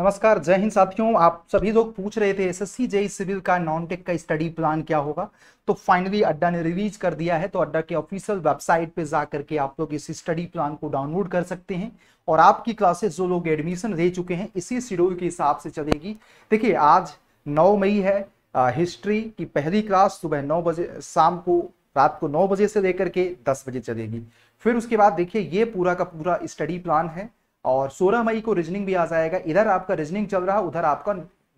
नमस्कार जय हिंद साथियों आप सभी लोग पूछ रहे थे एसएससी जेई सिविल का नॉन टेक का स्टडी प्लान क्या होगा तो फाइनली अड्डा ने रिलीज कर दिया है तो अड्डा के ऑफिशियल वेबसाइट पे जा करके आप लोग इस स्टडी प्लान को डाउनलोड कर सकते हैं और आपकी क्लासेस जो लोग एडमिशन ले चुके हैं इसी शेड्यूल के हिसाब से चलेगी देखिए आज नौ मई है हिस्ट्री की पहली क्लास सुबह नौ बजे शाम को रात को नौ बजे से लेकर के दस बजे चलेगी फिर उसके बाद देखिए ये पूरा का पूरा स्टडी प्लान है और 16 मई को रीजनिंग भी आ जाएगा इधर आपका रीजनिंग चल रहा उधर आपका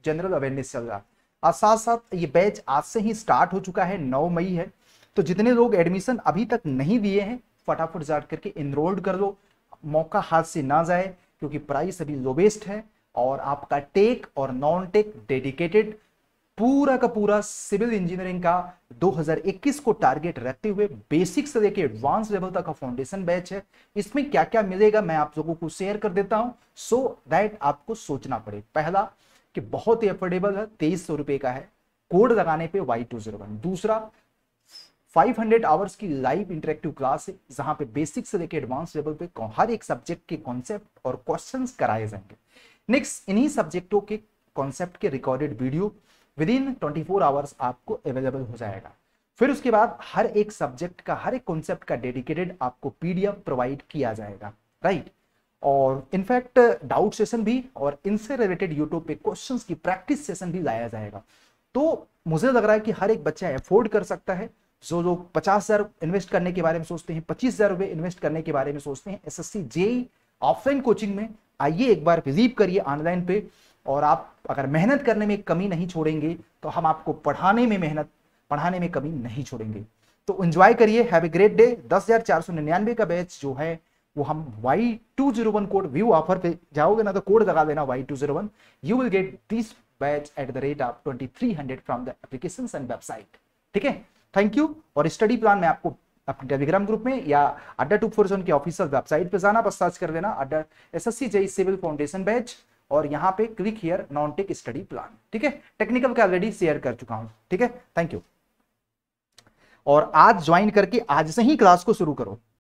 जनरल अवेयरनेस चल रहा और साथ साथ ये बैच आज से ही स्टार्ट हो चुका है नौ मई है तो जितने लोग एडमिशन अभी तक नहीं दिए हैं फटाफट जाट करके इनरोल्ड कर लो मौका हाथ से ना जाए क्योंकि प्राइस अभी लोबेस्ट है और आपका टेक और नॉन टेक डेडिकेटेड पूरा का पूरा सिविल इंजीनियरिंग का 2021 को टारगेट रखते हुए बेसिक से लेकर एडवांस लेवल तक का फाउंडेशन बैच है इसमें क्या क्या मिलेगा मैं आप लोगों को शेयर कर देता हूं सो so दैट आपको सोचना पड़े पहला कि बहुत ही अफोर्डेबल है तेईस सौ रुपए का है कोड लगाने पे वाई टू जीरो वन दूसरा 500 आवर्स की लाइव इंटरेक्टिव क्लास है जहां पे बेसिक से लेकर एडवांस लेवल पे हर एक सब्जेक्ट के कॉन्सेप्ट और क्वेश्चंस कराए जाएंगे नेक्स्ट इन्हीं सब्जेक्टों के कॉन्सेप्ट के recorded video within twenty four hours आपको अवेलेबल हो जाएगा फिर उसके बाद हर एक सब्जेक्ट का हर एक कॉन्सेप्ट का डेडिकेटेड आपको पीडीएफ प्रोवाइड किया जाएगा राइट और इनफैक्ट डाउट सेशन भी और इनसे रिलेटेड यूट्यूब पे क्वेश्चन की प्रैक्टिस सेशन भी लाया जाएगा तो मुझे लग रहा है कि हर एक बच्चा एफोर्ड कर सकता है जो लोग पचास हजार इन्वेस्ट करने के बारे में सोचते हैं पच्चीस हजार रुपए इन्वेस्ट करने के बारे में सोचते हैं S S C JE offline coaching में आइए एक बार विजिट करिए ऑनलाइन पे और आप अगर मेहनत करने में कमी नहीं छोड़ेंगे तो हम आपको पढ़ाने में मेहनत पढ़ाने में कमी नहीं छोड़ेंगे तो एंजॉय करिए हैव ए ग्रेट डे दस हजार चार सौ निन्यानवे का बैच जो है वो हम Y two zero one code view offer पे जाओगे ना तो कोड लगा देना Y two zero one you will get this batch at the rate of twenty three hundred from the application and website ठीक है थैंक यू और study plan में आपको अपने टेलीग्राम ग्रुप में या अड्डा टू फोर जोन की ऑफिशियल वेबसाइट पे जाना बस सर्च कर देना Adda S S C JEE civil foundation batch और यहाँ पे क्विक here non tech study plan ठीक है टेक्निकल का ऑलरेडी शेयर कर चुका हूं ठीक है थैंक यू और आज ज्वाइन करके आज से ही क्लास को शुरू करो